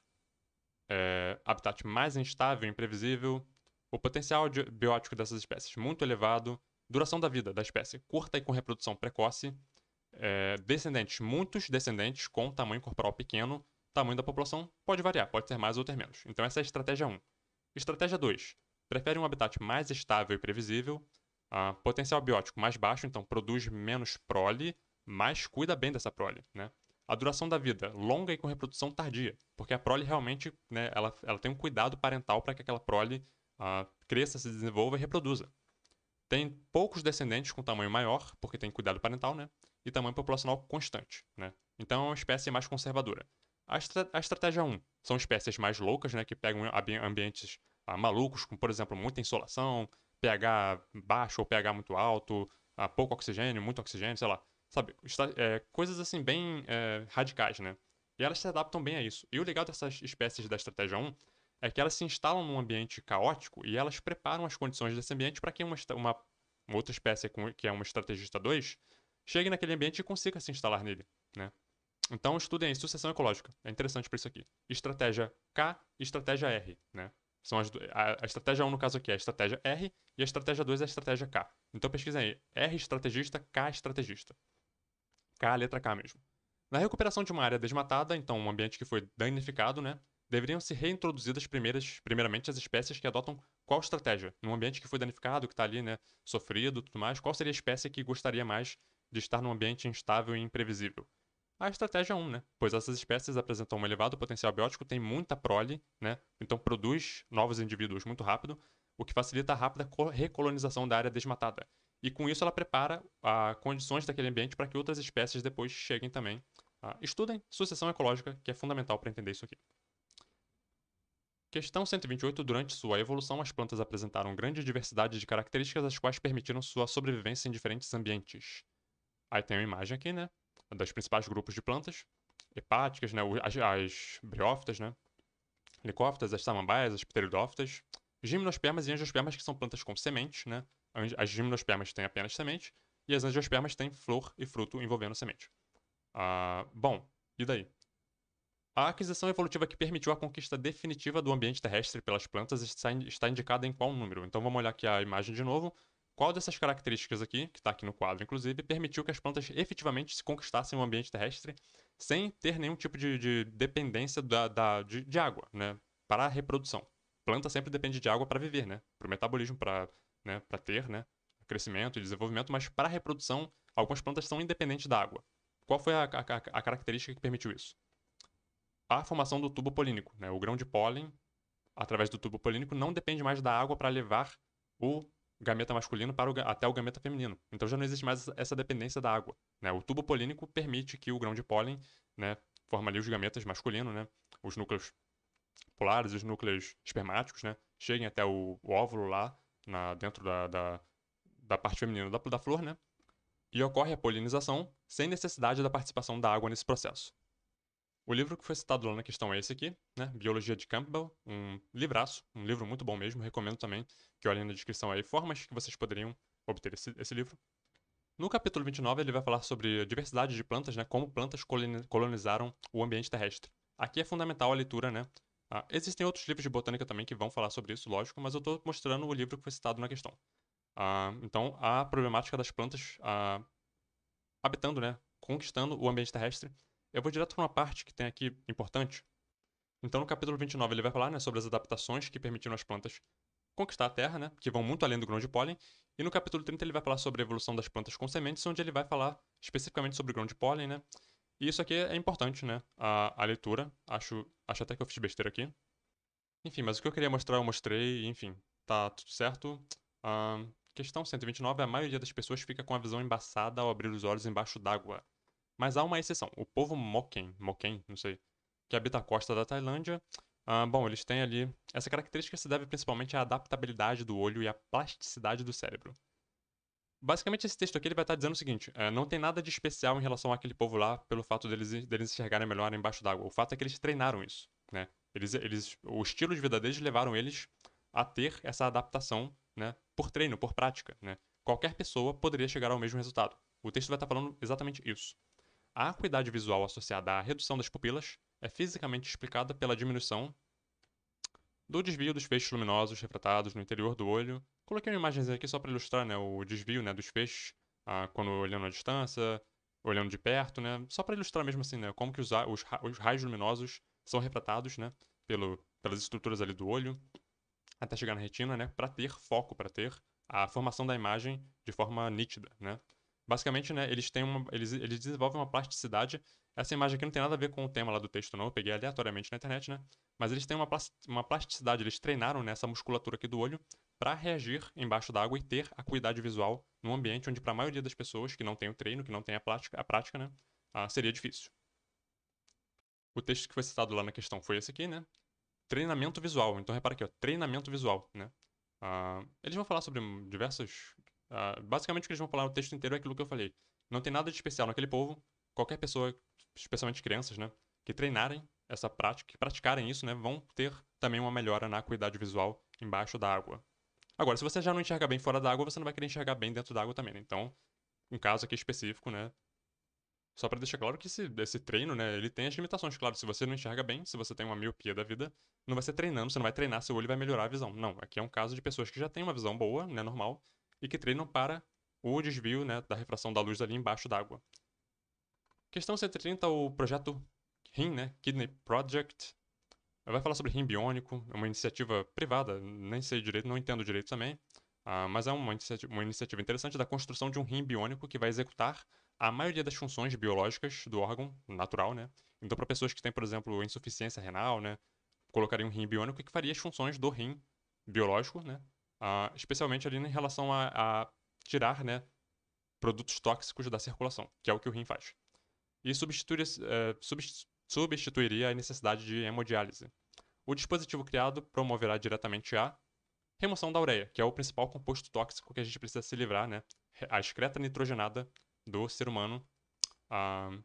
É, habitat mais instável, imprevisível. O potencial de, biótico dessas espécies muito elevado. Duração da vida da espécie curta e com reprodução precoce. É, descendentes, muitos descendentes com tamanho corporal pequeno. Tamanho da população pode variar, pode ter mais ou ter menos. Então, essa é a estratégia 1. Estratégia 2. Prefere um habitat mais estável e previsível, Uh, potencial biótico mais baixo, então produz menos prole, mas cuida bem dessa prole, né? A duração da vida, longa e com reprodução tardia, porque a prole realmente, né, ela, ela tem um cuidado parental para que aquela prole uh, cresça, se desenvolva e reproduza. Tem poucos descendentes com tamanho maior, porque tem cuidado parental, né? E tamanho populacional constante, né? Então é uma espécie mais conservadora. A, estra a estratégia 1 são espécies mais loucas, né? Que pegam ambientes ah, malucos, como por exemplo muita insolação, pH baixo ou pH muito alto, a ah, pouco oxigênio, muito oxigênio, sei lá. Sabe, é, coisas assim bem é, radicais, né? E elas se adaptam bem a isso. E o legal dessas espécies da estratégia 1 é que elas se instalam num ambiente caótico e elas preparam as condições desse ambiente para que uma, uma, outra espécie, que é uma estrategista 2, chegue naquele ambiente e consiga se instalar nele, né? Então estudem aí, sucessão ecológica. É interessante para isso aqui. Estratégia K e estratégia R, né? São as, a, a, estratégia 1, no caso aqui, é a estratégia R, e a estratégia 2 é a estratégia K. Então pesquisem aí, R estrategista, K estrategista. K, letra K mesmo. Na recuperação de uma área desmatada, então um ambiente que foi danificado, né, deveriam ser reintroduzidas primeiras, primeiramente as espécies que adotam qual estratégia? Num ambiente que foi danificado, que está ali, né, sofrido tudo mais, qual seria a espécie que gostaria mais de estar num ambiente instável e imprevisível? a estratégia 1, né? Pois essas espécies apresentam um elevado potencial biótico, tem muita prole, né? Então produz novos indivíduos muito rápido, o que facilita a rápida recolonização da área desmatada. E com isso ela prepara ah, condições daquele ambiente para que outras espécies depois cheguem também. Ah, estudem sucessão ecológica, que é fundamental para entender isso aqui. Questão 128. Durante sua evolução, as plantas apresentaram grande diversidade de características, as quais permitiram sua sobrevivência em diferentes ambientes. Aí tem uma imagem aqui, né? dos principais grupos de plantas hepáticas, né, as, as briófitas, né, licófitas, as samambaias, as pteridófitas, gimnospermas e angiospermas, que são plantas com sementes, né, as gimnospermas têm apenas semente e as angiospermas têm flor e fruto envolvendo semente. Ah, bom, e daí? A aquisição evolutiva que permitiu a conquista definitiva do ambiente terrestre pelas plantas está indicada em qual número? Então vamos olhar aqui a imagem de novo. Qual dessas características aqui, que está aqui no quadro inclusive, permitiu que as plantas efetivamente se conquistassem o ambiente terrestre sem ter nenhum tipo de, de dependência da, da de, de, água, né? Para a reprodução. Planta sempre depende de água para viver, né? Para o metabolismo, para né? ter, né? Crescimento e desenvolvimento, mas para a reprodução, algumas plantas são independentes da água. Qual foi a, a, a característica que permitiu isso? A formação do tubo polínico, né? O grão de pólen, através do tubo polínico, não depende mais da água para levar o gameta masculino para o, até o gameta feminino. Então já não existe mais essa dependência da água. Né? O tubo polínico permite que o grão de pólen né, forma ali os gametas masculinos, né, os núcleos polares, os núcleos espermáticos, né, cheguem até o, o óvulo lá na, dentro da, da, da, parte feminina da, da flor, né, e ocorre a polinização sem necessidade da participação da água nesse processo. O livro que foi citado lá na questão é esse aqui, né? Biologia de Campbell, um livraço, um livro muito bom mesmo, recomendo também que olhem na descrição aí formas que vocês poderiam obter esse, esse livro. No capítulo 29 ele vai falar sobre a diversidade de plantas, né? Como plantas colonizaram o ambiente terrestre. Aqui é fundamental a leitura, né? Ah, existem outros livros de botânica também que vão falar sobre isso, lógico, mas eu estou mostrando o livro que foi citado na questão. Ah, então, a problemática das plantas ah, habitando, né, conquistando o ambiente terrestre eu vou direto para uma parte que tem aqui importante. Então, no capítulo 29, ele vai falar né, sobre as adaptações que permitiram às plantas conquistar a terra, né, que vão muito além do grão de pólen. E no capítulo 30, ele vai falar sobre a evolução das plantas com sementes, onde ele vai falar especificamente sobre o grão de pólen. Né? E isso aqui é importante, né, a, a leitura. Acho, acho até que eu fiz besteira aqui. Enfim, mas o que eu queria mostrar, eu mostrei, enfim, tá tudo certo. Um, ah, questão 129, a maioria das pessoas fica com a visão embaçada ao abrir os olhos embaixo d'água. Mas há uma exceção. O povo Moken, Moken, não sei, que habita a costa da Tailândia, ah, bom, eles têm ali. Essa característica se deve principalmente à adaptabilidade do olho e à plasticidade do cérebro. Basicamente, esse texto aqui ele vai estar dizendo o seguinte: é, não tem nada de especial em relação àquele povo lá pelo fato deles, deles enxergarem melhor embaixo d'água. O fato é que eles treinaram isso. Né? Eles, eles, o estilo de vida deles levaram eles a ter essa adaptação né, por treino, por prática. Né? Qualquer pessoa poderia chegar ao mesmo resultado. O texto vai estar falando exatamente isso. A acuidade visual associada à redução das pupilas é fisicamente explicada pela diminuição do desvio dos feixes luminosos refratados no interior do olho. Coloquei imagens aqui só para ilustrar né, o desvio né, dos feixes ah, quando olhando à distância, olhando de perto, né, só para ilustrar mesmo assim né, como que os, os, os raios luminosos são refratados né, pelo, pelas estruturas ali do olho até chegar na retina, né, para ter foco, para ter a formação da imagem de forma nítida, né? Basicamente, né, eles têm uma, eles, eles desenvolvem uma plasticidade. Essa imagem aqui não tem nada a ver com o tema lá do texto, não. Eu peguei aleatoriamente na internet, né? Mas eles têm uma, uma plasticidade, eles treinaram nessa né, musculatura aqui do olho para reagir embaixo da água e ter acuidade visual num ambiente onde, para a maioria das pessoas que não tem o treino, que não tem a prática, a prática né, ah, seria difícil. O texto que foi citado lá na questão foi esse aqui, né? Treinamento visual. Então, repara aqui, ó, treinamento visual, né? Ah, eles vão falar sobre diversas Uh, basicamente o que eles vão falar no texto inteiro é aquilo que eu falei. Não tem nada de especial naquele povo. Qualquer pessoa, especialmente crianças, né, que treinarem essa prática, que praticarem isso, né, vão ter também uma melhora na acuidade visual embaixo da água. Agora, se você já não enxerga bem fora da água, você não vai querer enxergar bem dentro da água também. Né? Então, um caso aqui específico, né, só para deixar claro que esse, esse treino, né, ele tem as limitações. Claro, se você não enxerga bem, se você tem uma miopia da vida, não vai ser treinando, você não vai treinar, seu olho vai melhorar a visão. Não, aqui é um caso de pessoas que já têm uma visão boa, né, normal, e que treinam para o desvio né, da refração da luz ali embaixo d'água. Questão 130, o projeto RIM, né, Kidney Project, vai falar sobre rim biônico, é uma iniciativa privada, nem sei direito, não entendo direito também, uh, mas é uma iniciativa, uma iniciativa interessante da construção de um rim biônico que vai executar a maioria das funções biológicas do órgão natural, né? Então, para pessoas que têm, por exemplo, insuficiência renal, né, colocaria um rim biônico que faria as funções do rim biológico, né? uh, especialmente ali em relação a, a tirar né, produtos tóxicos da circulação, que é o que o rim faz. E substituir, uh, eh, subst substituiria a necessidade de hemodiálise. O dispositivo criado promoverá diretamente a remoção da ureia, que é o principal composto tóxico que a gente precisa se livrar, né? A excreta nitrogenada do ser humano. Uh,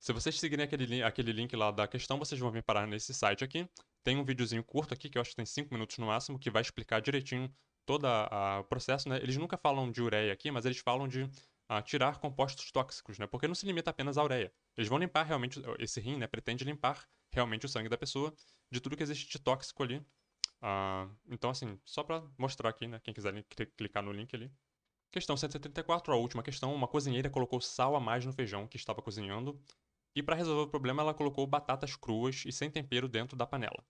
se vocês seguirem aquele, aquele link lá da questão, vocês vão vir parar nesse site aqui. Tem um videozinho curto aqui, que eu acho que tem 5 minutos no máximo, que vai explicar direitinho todo o processo, né? Eles nunca falam de ureia aqui, mas eles falam de a, ah, tirar compostos tóxicos, né? Porque não se limita apenas à ureia. Eles vão limpar realmente, eh, esse rim, né? Pretende limpar realmente o sangue da pessoa de tudo que existe de tóxico ali. Uh, então, assim, só para mostrar aqui, né? Quem quiser clicar no link ali. Questão 134, a última questão. Uma cozinheira colocou sal a mais no feijão que estava cozinhando e para resolver o problema, ela colocou batatas cruas e sem tempero dentro da panela.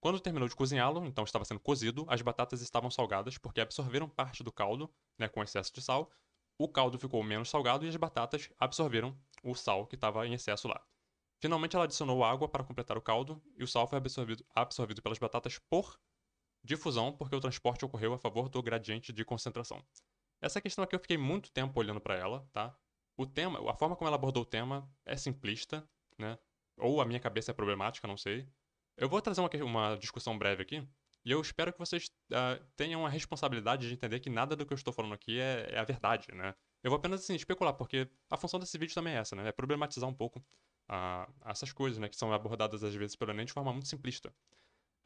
Quando terminou de cozinhá-lo, então estava sendo cozido, as batatas estavam salgadas porque absorveram parte do caldo, né, com excesso de sal. O caldo ficou menos salgado e as batatas absorveram o sal que estava em excesso lá. Finalmente, ela adicionou água para completar o caldo e o sal foi absorvido, absorvido pelas batatas por difusão, porque o transporte ocorreu a favor do gradiente de concentração. Essa questão aqui eu fiquei muito tempo olhando para ela, tá? o tema, a forma como ela abordou o tema é simplista, né? Ou a minha cabeça é problemática, não sei. Eu vou trazer uma, uma discussão breve aqui, e eu espero que vocês uh, tenham a responsabilidade de entender que nada do que eu estou falando aqui é, é a verdade, né? Eu vou apenas, assim, especular, porque a função desse vídeo também é essa, né? É problematizar um pouco uh, essas coisas, né? Que são abordadas, às vezes, pelo Enem de forma muito simplista.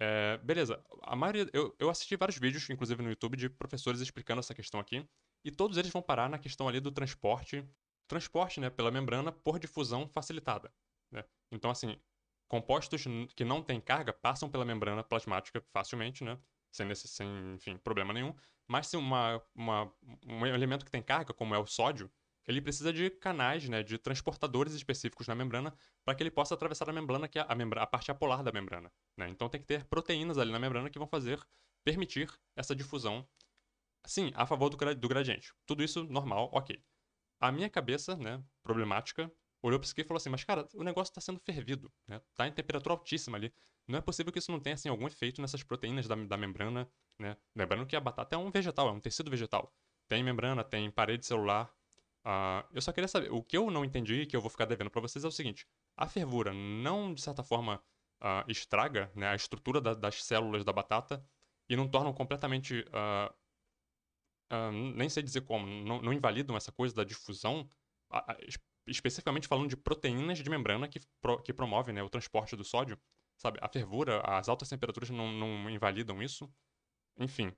É, beleza, a maioria... Eu, eu assisti vários vídeos, inclusive no YouTube, de professores explicando essa questão aqui, e todos eles vão parar na questão ali do transporte transporte né, pela membrana por difusão facilitada. Né? Então, assim, compostos que não têm carga passam pela membrana plasmática facilmente, né? Sem, nesse, sem enfim, problema nenhum. Mas se uma, uma, um elemento que tem carga, como é o sódio, ele precisa de canais, né, de transportadores específicos na membrana para que ele possa atravessar a membrana, que é a, membra a parte apolar da membrana. Né? Então tem que ter proteínas ali na membrana que vão fazer, permitir essa difusão, sim, a favor do, gra do gradiente. Tudo isso normal, ok a minha cabeça, né, problemática, olhou para isso e falou assim, mas cara, o negócio está sendo fervido, né? Tá em temperatura altíssima ali. Não é possível que isso não tenha, assim, algum efeito nessas proteínas da, da membrana, né? Lembrando que a batata é um vegetal, é um tecido vegetal. Tem membrana, tem parede celular. Uh, eu só queria saber, o que eu não entendi e que eu vou ficar devendo para vocês é o seguinte, a fervura não, de certa forma, uh, estraga né, a estrutura da, das células da batata e não tornam completamente uh, nem sei dizer como, não, não, invalidam essa coisa da difusão, a, a, especificamente falando de proteínas de membrana que, pro, que promovem né, o transporte do sódio. Sabe, a fervura, as altas temperaturas não, não invalidam isso. Enfim.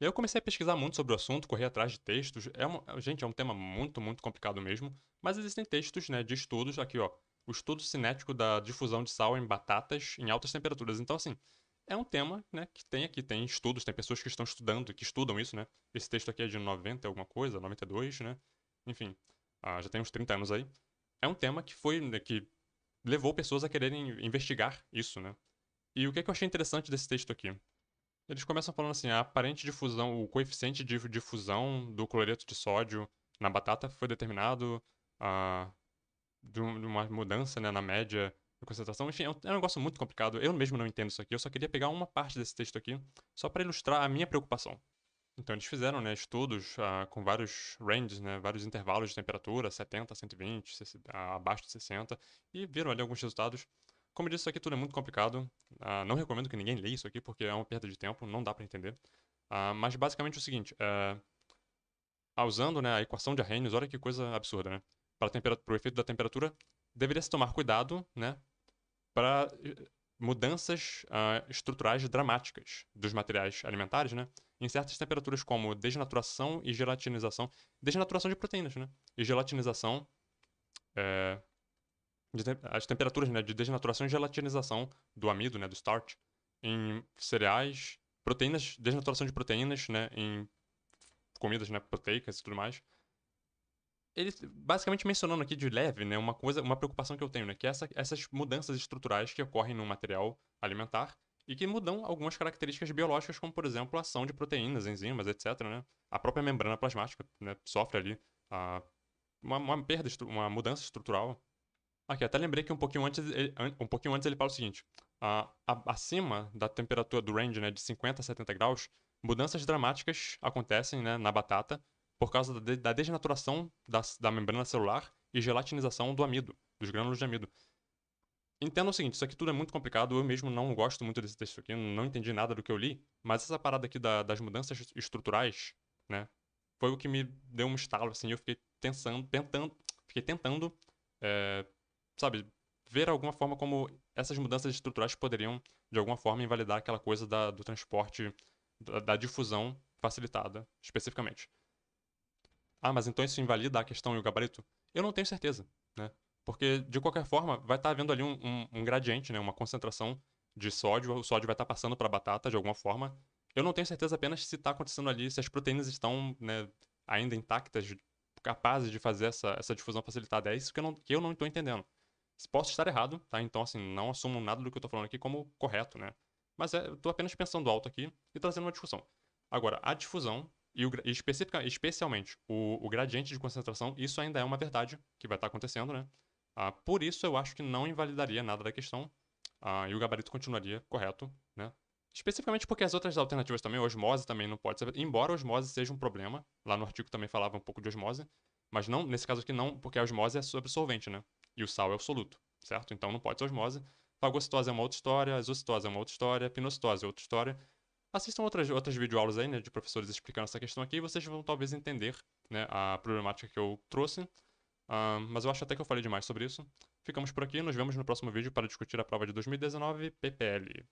Eu comecei a pesquisar muito sobre o assunto, correr atrás de textos. É gente, é um tema muito, muito complicado mesmo. Mas existem textos né, de estudos, aqui ó, o estudo cinético da difusão de sal em batatas em altas temperaturas. Então, assim, é um tema né, que tem aqui, tem estudos, tem pessoas que estão estudando, que estudam isso, né? Esse texto aqui é de 90 alguma coisa, 92, né? Enfim, ah, já tem uns 30 anos aí. É um tema que foi, né, que levou pessoas a quererem investigar isso, né? E o que, é que eu achei interessante desse texto aqui? Eles começam falando assim, a aparente difusão, o coeficiente de difusão do cloreto de sódio na batata foi determinado ah, de uma mudança né, na média concentração. Enfim, é um, é um negócio muito complicado. Eu mesmo não entendo isso aqui. Eu só queria pegar uma parte desse texto aqui, só para ilustrar a minha preocupação. Então eles fizeram né, estudos uh, com vários ranges, né, vários intervalos de temperatura, 70, 120, 60, uh, abaixo de 60, e viram ali alguns resultados. Como eu disse, isso aqui tudo é muito complicado. Uh, não recomendo que ninguém leia isso aqui, porque é uma perda de tempo, não dá para entender. Ah, mas basicamente é o seguinte, eh, usando né, a equação de Arrhenius, olha que coisa absurda, né? Para o efeito da temperatura, deveria se tomar cuidado né, para eh, mudanças uh, estruturais dramáticas dos materiais alimentares, né? Em certas temperaturas como desnaturação e gelatinização, desnaturação de proteínas, né? E gelatinização, é, de as temperaturas né, de desnaturação e gelatinização do amido, né, do starch, em cereais, proteínas, desnaturação de proteínas, né, em comidas né, proteicas e tudo mais, ele basicamente mencionando aqui de leve, né, uma coisa, uma preocupação que eu tenho, né, que é essa, essas mudanças estruturais que ocorrem no material alimentar e que mudam algumas características biológicas, como por exemplo a ação de proteínas, enzimas, etc. Né? A própria membrana plasmática né, sofre ali ah, uma, uma, perda, uma mudança estrutural. Aqui, até lembrei que um pouquinho antes, ele, um pouquinho antes ele fala o seguinte: acima da temperatura do range né, de 50 a 70 graus, mudanças dramáticas acontecem né, na batata por causa da, da desnaturação da, da membrana celular e gelatinização do amido, dos grânulos de amido. Entenda o seguinte, isso aqui tudo é muito complicado, eu mesmo não gosto muito desse texto aqui, não entendi nada do que eu li, mas essa parada aqui da, das mudanças estruturais, né, foi o que me deu um estalo, assim, eu fiquei pensando, tentando, fiquei tentando, é, sabe, ver alguma forma como essas mudanças estruturais poderiam, de alguma forma, invalidar aquela coisa da, do transporte, da, da difusão facilitada, especificamente ah, mas então isso invalida a questão e o gabarito? Eu não tenho certeza, né? Porque, de qualquer forma, vai estar tá havendo ali um, um, um, gradiente, né? Uma concentração de sódio, o sódio vai estar tá passando para a batata de alguma forma. Eu não tenho certeza apenas se está acontecendo ali, se as proteínas estão né, ainda intactas, capazes de fazer essa, essa difusão facilitada. É isso que eu não, que eu não estou entendendo. Posso estar errado, tá? Então, assim, não assumo nada do que eu estou falando aqui como correto, né? Mas é, eu estou apenas pensando alto aqui e trazendo uma discussão. Agora, a difusão e, o, e especifica, especialmente o, o, gradiente de concentração, isso ainda é uma verdade que vai estar acontecendo, né? Ah, por isso eu acho que não invalidaria nada da questão ah, e o gabarito continuaria correto, né? Especificamente porque as outras alternativas também, osmose também não pode ser, embora osmose seja um problema, lá no artigo também falava um pouco de osmose, mas não, nesse caso aqui não, porque a osmose é sobre solvente, né? E o sal é o soluto, certo? Então não pode ser osmose. Fagocitose é uma outra história, exocitose é uma outra história, pinocitose é outra história assistam outras, outras videoaulas aí, né, de professores explicando essa questão aqui, e vocês vão talvez entender, né, a problemática que eu trouxe. Uh, mas eu acho até que eu falei demais sobre isso. Ficamos por aqui, nos vemos no próximo vídeo para discutir a prova de 2019 PPL.